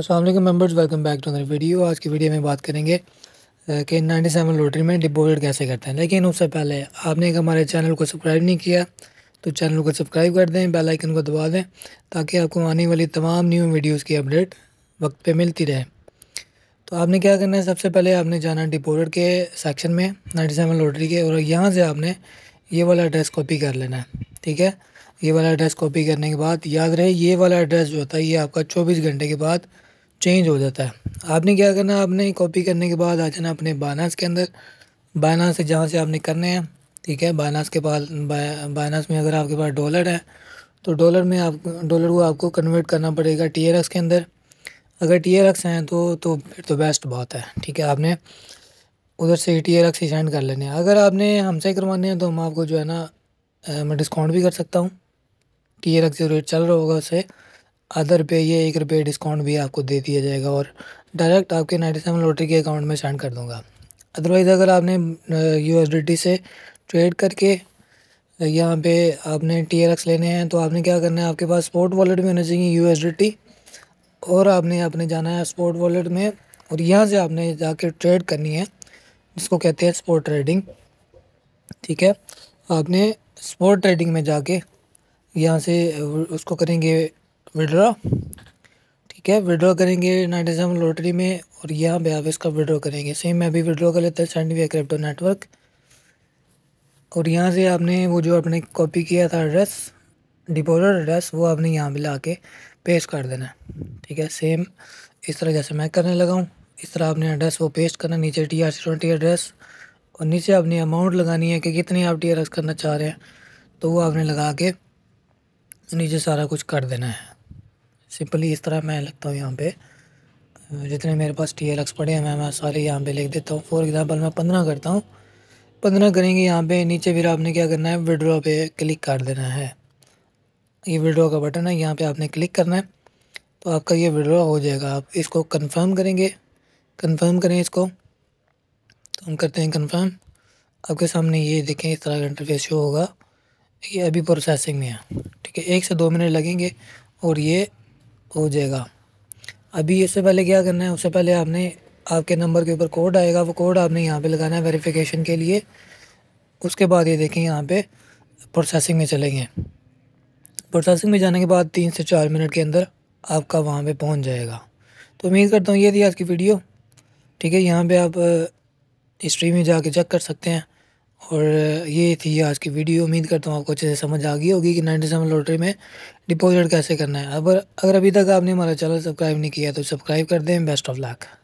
Aslam members welcome back to other video आज की video में बात करेंगे कि नाइन्टी सेवन लॉटरी में डिपॉजिट कैसे करते हैं लेकिन उससे पहले आपने अगर हमारे चैनल को सब्सक्राइब नहीं किया तो चैनल को सब्सक्राइब कर दें बेल आइकन को दबा दें ताकि आपको आने वाली तमाम न्यू वीडियोस की अपडेट वक्त पे मिलती रहे तो आपने क्या करना है सबसे पहले आपने जाना डिपोजिट के सेक्शन में नाइन्टी सेवन लॉटरी के और यहाँ से आपने ये वाला एड्रेस कॉपी कर लेना है ठीक है ये वाला एड्रेस कॉपी करने के बाद याद रहे ये वाला एड्रेस जो होता है ये आपका चौबीस घंटे के बाद चेंज हो जाता है आपने क्या करना है आपने कॉपी करने के बाद आ जाना अपने बानास के अंदर बानास से जहाँ से आपने करने हैं ठीक है बानास के पास बानास में अगर आपके पास डॉलर है तो डॉलर में आप डॉलर को आपको कन्वर्ट करना पड़ेगा टी के अंदर अगर टी हैं तो तो फिर तो बेस्ट बहुत है ठीक है आपने उधर से टी एक्स ही सेंड कर लेने हैं अगर आपने हमसे करवाने हैं तो हम आपको जो है ना मैं डिस्काउंट भी कर सकता हूँ टी एर जो रेट चल रहा होगा उससे अदर पे ये एक रुपये डिस्काउंट भी आपको दे दिया जाएगा और डायरेक्ट आपके नाइन्टी सेवन लॉटरी के अकाउंट में सेंड कर दूँगा अदरवाइज़ अगर आपने यू से ट्रेड करके यहाँ पे आपने टी लेने हैं तो आपने क्या करना है आपके पास स्पोर्ट वॉलेट भी होना चाहिए यू और आपने आपने जाना है स्पोर्ट वॉलेट में और यहाँ से आपने कर ट्रेड करनी है जिसको कहते हैं स्पोर्ट ट्रेडिंग ठीक है आपने स्पोर्ट ट्रेडिंग में जाके यहाँ से उसको करेंगे विड्रॉ ठीक है विड्रॉ करेंगे नाइट एग्जाम लॉटरी में और यहाँ पे आप इसका विड्रॉ करेंगे सेम मैं भी विड्रॉ कर लेता सेंड वी क्रिप्टो नेटवर्क और यहाँ से आपने वो जो आपने कॉपी किया था एड्रेस डिपोजर एड्रेस वो आपने यहाँ पे ला के पेश कर देना है ठीक है सेम इस तरह जैसे मैं करने लगा हूँ इस तरह आपने एड्रेस वो पेस्ट करना नीचे टी आर ट्वेंटी एड्रेस और नीचे आपने अमाउंट लगानी है कि कितनी आप टी करना चाह रहे हैं तो वो आपने लगा के नीचे सारा कुछ कर देना है सिंपली इस तरह मैं लिखता हूँ यहाँ पे जितने मेरे पास टी एल एक्स पड़े हैं मैं मैं सारे यहाँ पे लिख देता हूँ फॉर एग्ज़ाम्पल मैं पंद्रह करता हूँ पंद्रह करेंगे यहाँ पे नीचे फिर आपने क्या करना है विड्रॉ पे क्लिक कर देना है ये विड्रॉ का बटन है यहाँ पे आपने क्लिक करना है तो आपका ये विड्रॉ हो जाएगा आप इसको कन्फर्म करेंगे कन्फर्म करें इसको तो हम करते हैं कन्फर्म आपके सामने ये देखें इस तरह का इंटरफेस शो होगा ये अभी प्रोसेसिंग में है ठीक है एक से दो मिनट लगेंगे और ये हो जाएगा अभी इससे पहले क्या करना है उससे पहले आपने आपके नंबर के ऊपर कोड आएगा वो कोड आपने यहाँ पे लगाना है वेरिफिकेशन के लिए उसके बाद ये देखें यहाँ पे प्रोसेसिंग में चलेंगे प्रोसेसिंग में जाने के बाद तीन से चार मिनट के अंदर आपका वहाँ पे पहुँच जाएगा तो उम्मीद करता हूँ ये थी आज की वीडियो ठीक है यहाँ पे आप हिस्ट्री में जाके चेक कर सकते हैं और ये थी आज की वीडियो उम्मीद करता हूँ आपको अच्छे से समझ आ गई होगी कि नाइन्टी सेवन लॉटरी में डिपॉजिट कैसे करना है अब अगर अभी तक आपने हमारा चैनल सब्सक्राइब नहीं किया तो सब्सक्राइब कर दें बेस्ट ऑफ लक